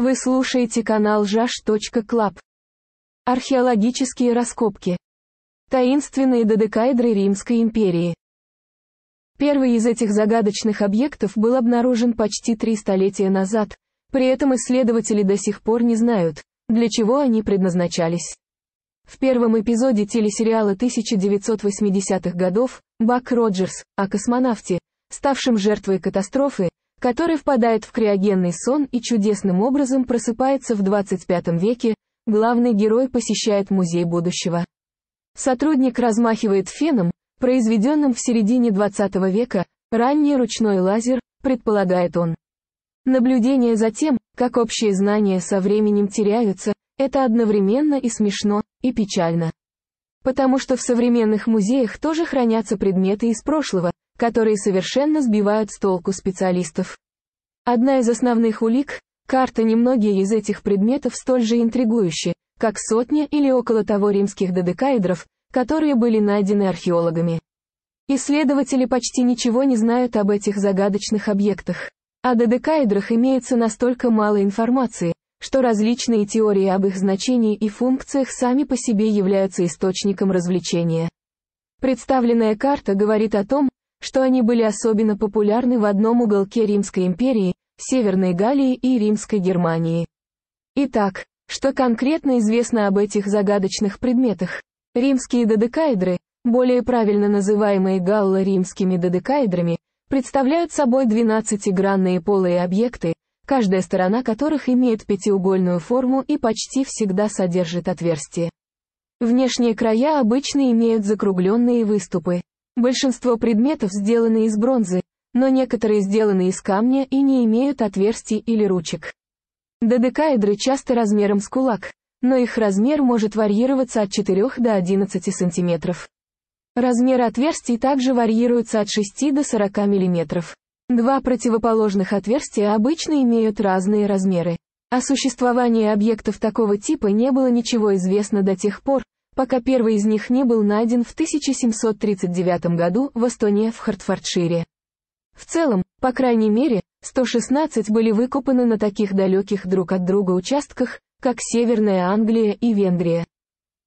Вы слушаете канал ЖАШ.Клаб. Археологические раскопки. Таинственные додекаэдры Римской империи. Первый из этих загадочных объектов был обнаружен почти три столетия назад, при этом исследователи до сих пор не знают, для чего они предназначались. В первом эпизоде телесериала 1980-х годов Бак Роджерс о космонавте, ставшем жертвой катастрофы, который впадает в криогенный сон и чудесным образом просыпается в 25 веке, главный герой посещает музей будущего. Сотрудник размахивает феном, произведенным в середине 20 века, ранний ручной лазер, предполагает он. Наблюдение за тем, как общие знания со временем теряются, это одновременно и смешно, и печально. Потому что в современных музеях тоже хранятся предметы из прошлого, которые совершенно сбивают с толку специалистов. Одна из основных улик – карта немногие из этих предметов столь же интригующи, как сотня или около того римских додекаэдров, которые были найдены археологами. Исследователи почти ничего не знают об этих загадочных объектах. О додекаэдрах имеется настолько мало информации, что различные теории об их значении и функциях сами по себе являются источником развлечения. Представленная карта говорит о том, что они были особенно популярны в одном уголке Римской империи, Северной Галлии и Римской Германии. Итак, что конкретно известно об этих загадочных предметах? Римские додекаэдры, более правильно называемые галло-римскими додекаэдрами, представляют собой 12-гранные полые объекты, каждая сторона которых имеет пятиугольную форму и почти всегда содержит отверстие. Внешние края обычно имеют закругленные выступы. Большинство предметов сделаны из бронзы, но некоторые сделаны из камня и не имеют отверстий или ручек. Додекаэдры часто размером с кулак, но их размер может варьироваться от 4 до 11 сантиметров. Размеры отверстий также варьируются от 6 до 40 миллиметров. Два противоположных отверстия обычно имеют разные размеры. О существовании объектов такого типа не было ничего известно до тех пор, пока первый из них не был найден в 1739 году в Эстонии в Хартфордшире. В целом, по крайней мере, 116 были выкопаны на таких далеких друг от друга участках, как Северная Англия и Венгрия.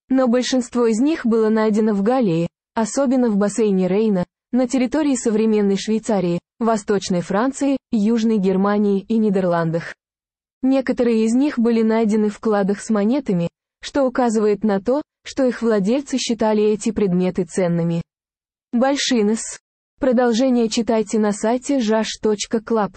Но большинство из них было найдено в Галлии, особенно в бассейне Рейна, на территории современной Швейцарии, Восточной Франции, Южной Германии и Нидерландах. Некоторые из них были найдены в кладах с монетами, что указывает на то, что их владельцы считали эти предметы ценными. Большинес. Продолжение читайте на сайте jash.club.